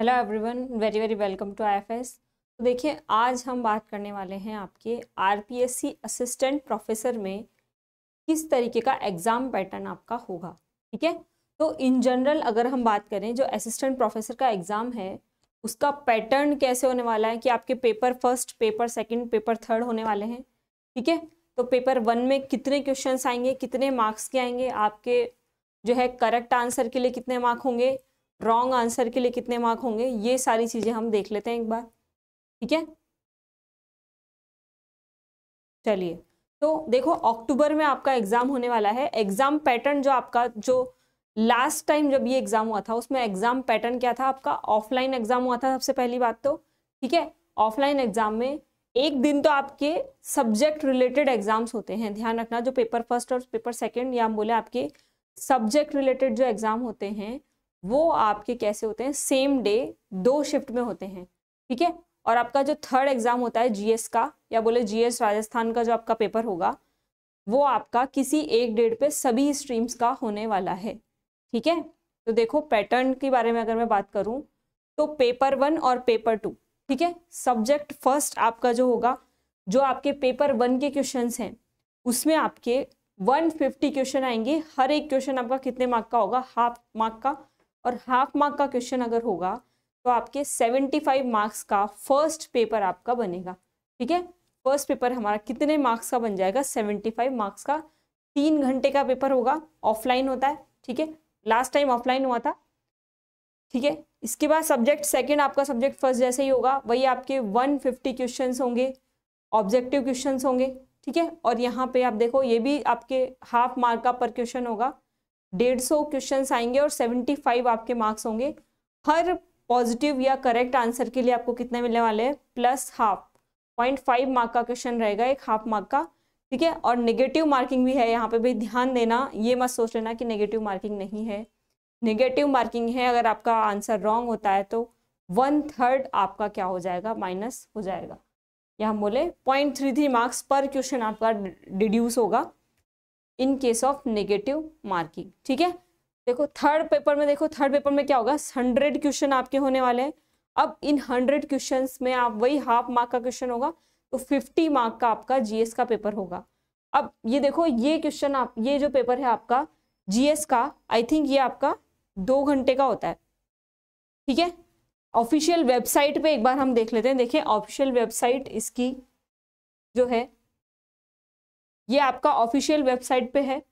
hello everyone very very welcome to IFS तो देखिए आज हम बात करने वाले हैं आपके आरपीएससी असिस्टेंट प्रोफेसर में किस तरीके का एग्ज़ाम पैटर्न आपका होगा ठीक है तो इन जनरल अगर हम बात करें जो असिस्टेंट प्रोफेसर का एग्ज़ाम है उसका पैटर्न कैसे होने वाला है कि आपके paper first paper second paper third होने वाले हैं ठीक है तो पेपर वन में कितने क्वेश्चन आएंगे कितने मार्क्स के आएंगे आपके जो है करेक्ट आंसर के लिए कितने मार्क होंगे रॉन्ग आंसर के लिए कितने मार्क होंगे ये सारी चीज़ें हम देख लेते हैं एक बार ठीक है चलिए तो देखो अक्टूबर में आपका एग्ज़ाम होने वाला है एग्ज़ाम पैटर्न जो आपका जो लास्ट टाइम जब ये एग्ज़ाम हुआ था उसमें एग्ज़ाम पैटर्न क्या था आपका ऑफलाइन एग्ज़ाम हुआ था सबसे पहली बात तो ठीक है ऑफलाइन एग्ज़ाम में एक दिन तो आपके सब्जेक्ट रिलेटेड एग्ज़ाम्स होते हैं ध्यान रखना जो पेपर फर्स्ट और पेपर सेकेंड या हम बोले आपके सब्जेक्ट रिलेटेड जो एग्ज़ाम होते हैं वो आपके कैसे होते हैं सेम डे दो शिफ्ट में होते हैं ठीक है और आपका जो थर्ड एग्जाम होता है जीएस का या बोले जीएस राजस्थान का जो आपका पेपर होगा वो आपका किसी एक डेट पे सभी स्ट्रीम्स का होने वाला है ठीक है तो देखो पैटर्न के बारे में अगर मैं बात करूं तो पेपर वन और पेपर टू ठीक है सब्जेक्ट फर्स्ट आपका जो होगा जो आपके पेपर वन के क्वेश्चन हैं उसमें आपके 150 क्वेश्चन आएंगे हर एक क्वेश्चन आपका कितने मार्क का होगा हाफ मार्क का और हाफ मार्क का क्वेश्चन अगर होगा तो आपके 75 मार्क्स का फर्स्ट पेपर आपका बनेगा ठीक है फर्स्ट पेपर हमारा कितने मार्क्स का बन जाएगा 75 मार्क्स का तीन घंटे का पेपर होगा ऑफलाइन होता है ठीक है लास्ट टाइम ऑफलाइन हुआ था ठीक है इसके बाद सब्जेक्ट सेकेंड आपका सब्जेक्ट फर्स्ट जैसे ही होगा वही आपके फिफ्टी क्वेश्चन होंगे ऑब्जेक्टिव क्वेश्चन होंगे ठीक है और यहाँ पे आप देखो ये भी आपके हाफ मार्क का पर क्वेश्चन होगा डेढ़ सौ क्वेश्चन आएंगे और सेवेंटी फाइव आपके मार्क्स होंगे हर पॉजिटिव या करेक्ट आंसर के लिए आपको कितने मिलने वाले हैं plus half point five mark का क्वेश्चन रहेगा एक हाफ मार्क का ठीक है और नेगेटिव मार्किंग भी है यहाँ पे भी ध्यान देना ये मत सोच लेना कि नेगेटिव मार्किंग नहीं है नेगेटिव मार्किंग है अगर आपका आंसर रॉन्ग होता है तो वन थर्ड आपका क्या हो जाएगा माइनस हो जाएगा या हम बोले पॉइंट थ्री थ्री मार्क्स पर क्वेश्चन आपका डिड्यूस होगा in case of negative marking ठीक है देखो थर्ड पेपर में देखो थर्ड पेपर में क्या होगा हंड्रेड क्वेश्चन आपके होने वाले हैं अब इन हंड्रेड क्वेश्चन में आप वही हाफ मार्क का क्वेश्चन होगा तो फिफ्टी मार्क का आपका जीएस का पेपर होगा अब ये देखो ये क्वेश्चन आप ये जो पेपर है आपका जीएस का आई थिंक ये आपका दो घंटे का होता है ठीक है ऑफिशियल वेबसाइट पे एक बार हम देख लेते हैं देखिए ऑफिशियल वेबसाइट इसकी जो है ये आपका ऑफिशियल वेबसाइट पे है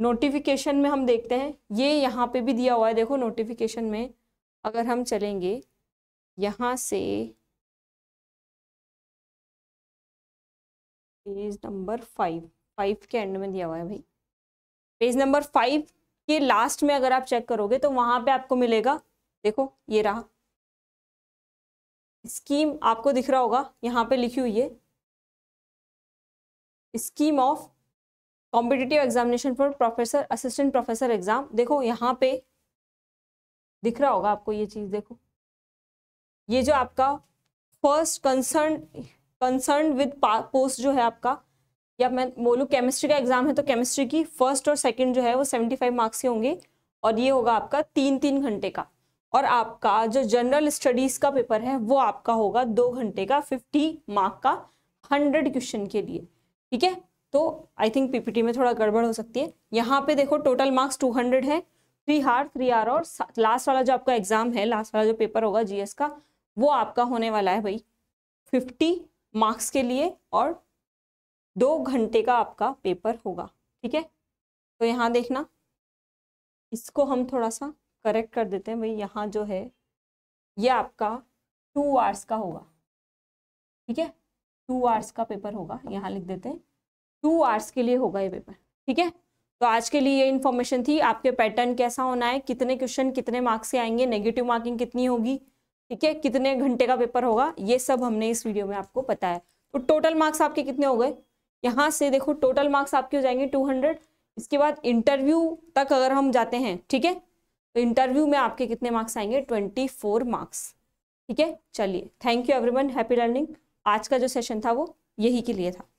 नोटिफिकेशन में हम देखते हैं ये यहाँ पे भी दिया हुआ है देखो नोटिफिकेशन में अगर हम चलेंगे यहाँ से पेज नंबर फाइव फाइव के एंड में दिया हुआ है भाई पेज नंबर फाइव के लास्ट में अगर आप चेक करोगे तो वहाँ पे आपको मिलेगा देखो ये रहा स्कीम आपको दिख रहा होगा यहाँ पे लिखी हुई है scheme of competitive examination for professor assistant professor exam देखो यहाँ पे दिख रहा होगा आपको ये चीज देखो ये जो आपका first concern concern with post जो है आपका या मैं बोलू केमिस्ट्री का एग्जाम है तो केमिस्ट्री की फर्स्ट और सेकंड जो है वो 75 मार्क्स के होंगे और ये होगा आपका तीन तीन घंटे का और आपका जो जनरल स्टडीज का पेपर है वो आपका होगा दो घंटे का फिफ्टी मार्क का हंड्रेड क्वेश्चन के लिए ठीक है तो आई थिंक पीपीटी में थोड़ा गड़बड़ हो सकती है यहाँ पे देखो टोटल मार्क्स टू हंड्रेड है थ्री हार थ्री आर और लास्ट वाला जो आपका एग्जाम है लास्ट वाला जो पेपर होगा जीएस का वो आपका होने वाला है भाई फिफ्टी मार्क्स के लिए और दो घंटे का आपका पेपर होगा ठीक है तो यहाँ देखना इसको हम थोड़ा सा करेक्ट कर देते हैं भाई यहाँ जो है ये आपका टू आवर्स का होगा ठीक है टू आवर्स का पेपर होगा यहाँ लिख देते हैं टू आवर्स के लिए होगा ये पेपर ठीक है तो आज के लिए ये इन्फॉर्मेशन थी आपके पैटर्न कैसा होना है कितने क्वेश्चन कितने मार्क्स से आएंगे नेगेटिव मार्किंग कितनी होगी ठीक है कितने घंटे का पेपर होगा ये सब हमने इस वीडियो में आपको बताया तो टोटल मार्क्स आपके कितने हो गए यहाँ से देखो टोटल मार्क्स आपके हो जाएंगे टू हंड्रेड इसके बाद इंटरव्यू तक अगर हम जाते हैं ठीक है तो इंटरव्यू में आपके कितने मार्क्स आएंगे ट्वेंटी फोर मार्क्स ठीक है चलिए thank you every happy learning आज का जो सेशन था वो यही के लिए था